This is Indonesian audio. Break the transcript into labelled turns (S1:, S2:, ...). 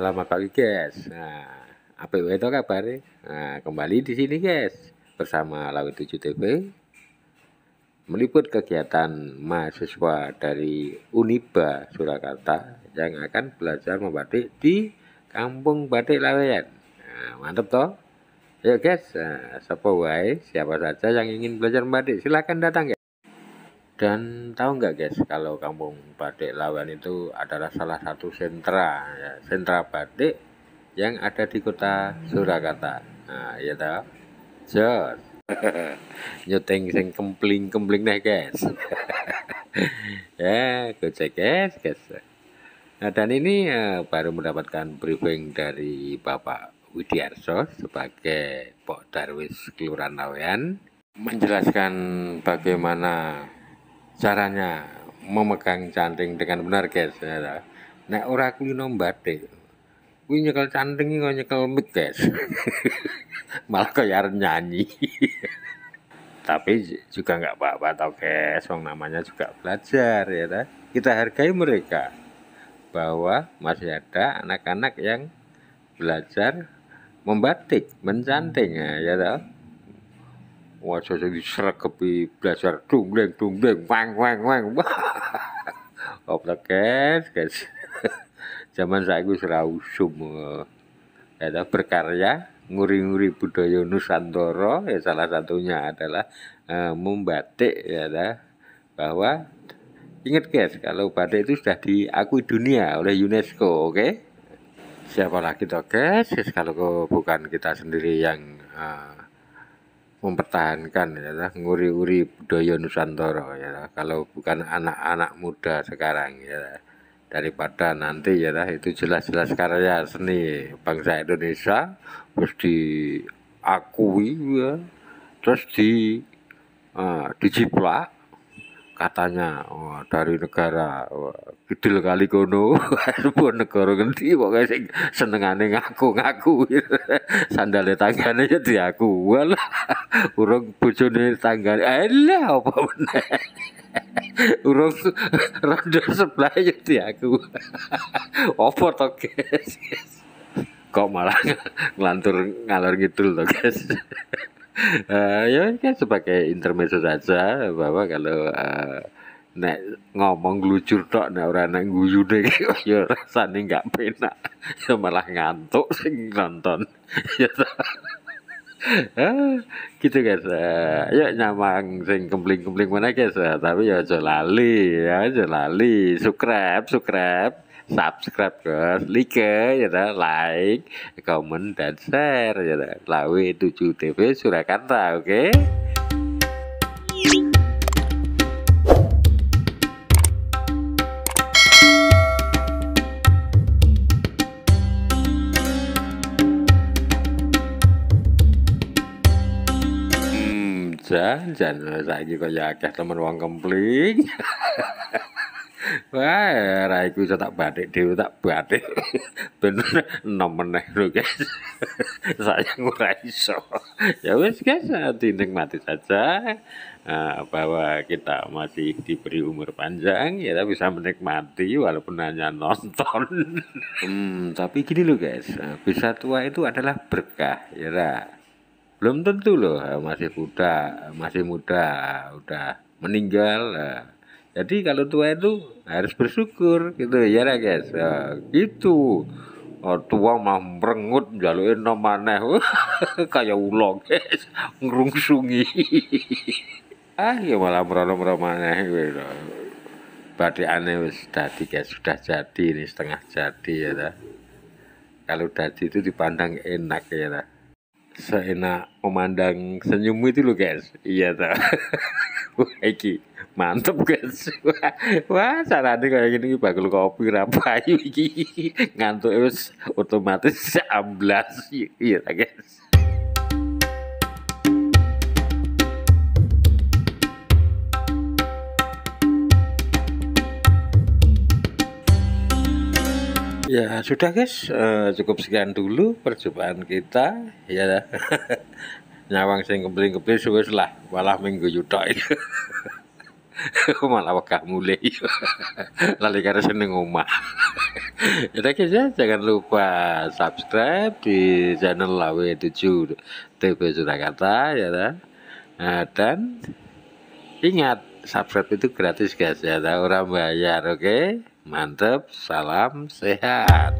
S1: selamat pagi guys. Nah, APW itu kabarnya. Nah, kembali di sini guys bersama Lawi 7 TV meliput kegiatan mahasiswa dari Uniba Surakarta yang akan belajar membatik di Kampung Batik Laweyan. Nah, mantap toh? Yuk guys, nah, siapa guys, siapa saja yang ingin belajar membatik silahkan datang ya. Dan tahu nggak guys, kalau Kampung Batik Lawan itu adalah salah satu sentra, ya, sentra batik yang ada di kota Surakarta. Nah, ya tahu? jod Nyuting sing kempling-kempling nih guys. ya, gocek guys, guys. Nah, dan ini ya, baru mendapatkan briefing dari Bapak Widiarso sebagai Pok Darwis Kelurahan Lawean menjelaskan bagaimana caranya memegang canting dengan benar guys ya. nek ora kulino batik kuwi nyekel canting kok nyekel mic guys malah kayak nyanyi tapi juga nggak apa-apa tau guys wong namanya juga belajar ya ta? kita hargai mereka bahwa masih ada anak-anak yang belajar membatik mencanting ya, ya tau wajah sing disrekepi belajar dungdeng dungdeng wang wang wang oke kes kes zaman saya itu serausum ada berkarya nguri-nguri budaya Nusantara ya salah satunya adalah uh, membatik ya dah bahwa ingat guys kalau batik itu sudah diakui dunia oleh UNESCO oke okay? siapa lagi toh guys kalau bukan kita sendiri yang uh, mempertahankan ya nguri-uri budaya Nusantara ya kalau bukan anak-anak muda sekarang ya daripada nanti ya itu jelas-jelas karya seni bangsa Indonesia terus diakui ya terus di uh, ah, dijiplak katanya oh, dari negara gedil oh, kali kono pun negara ngendi kok sing senengane ngaku-ngaku sandale tanggane ya diaku wal urung bojone tanggane alah apa meneh urung rada sebelah ya diaku apa to guys kok malah ngelantur ngalor gitu to guys uh, ya kan sebagai intermezzo saja bahwa kalau uh, nek ngomong glucur tok nek ora nek guyu deh ya rasane enggak penak ya malah ngantuk sing nonton ya eh, gitu guys ya nyamang sing kempling-kempling mana guys tapi ya aja lali ya aja lali subscribe subscribe subscribe terus like ya ta? like comment dan share ya ta? lawe 7 TV Surakarta oke okay? jan jan saiki ya akeh temen wong kempling Wah, ra iku tak batik dhewe tak batik. Bener enom meneh lho, guys. Saya ora iso. Ya wes guys, dinikmati saja nah, bahwa kita masih diberi umur panjang ya kita bisa menikmati walaupun hanya nonton. hmm, tapi gini loh, guys. Bisa tua itu adalah berkah, ya lah. Belum tentu loh masih muda, masih muda udah meninggal. Lah eh. Jadi kalau tua itu harus bersyukur gitu ya lah guys. Ya, gitu. Oh, tua mah merengut jaluin no maneh. Kayak ulo guys, ngrungsungi. ah ya malah merono-merono maneh gitu. Badai aneh wis jadi guys, sudah jadi ini setengah jadi ya dah. Kalau jadi itu dipandang enak ya dah. Seenak memandang senyum itu lo guys. Iya dah. Wah, iki mantep guys. Wah, cara ini kayak gini bagel kopi ra iki. Ngantuk wis otomatis amblas iya ta guys. Ya sudah guys, uh, cukup sekian dulu perjumpaan kita ya nyawang sing kempling-kempling suwe lah malah minggu itu aku malah wakah mulai lalu karena seneng omah kita ya, kisah jangan lupa subscribe di channel Lawe 7 TV Surakarta ya Nah, dan ingat subscribe itu gratis guys ya orang bayar oke okay? mantap salam sehat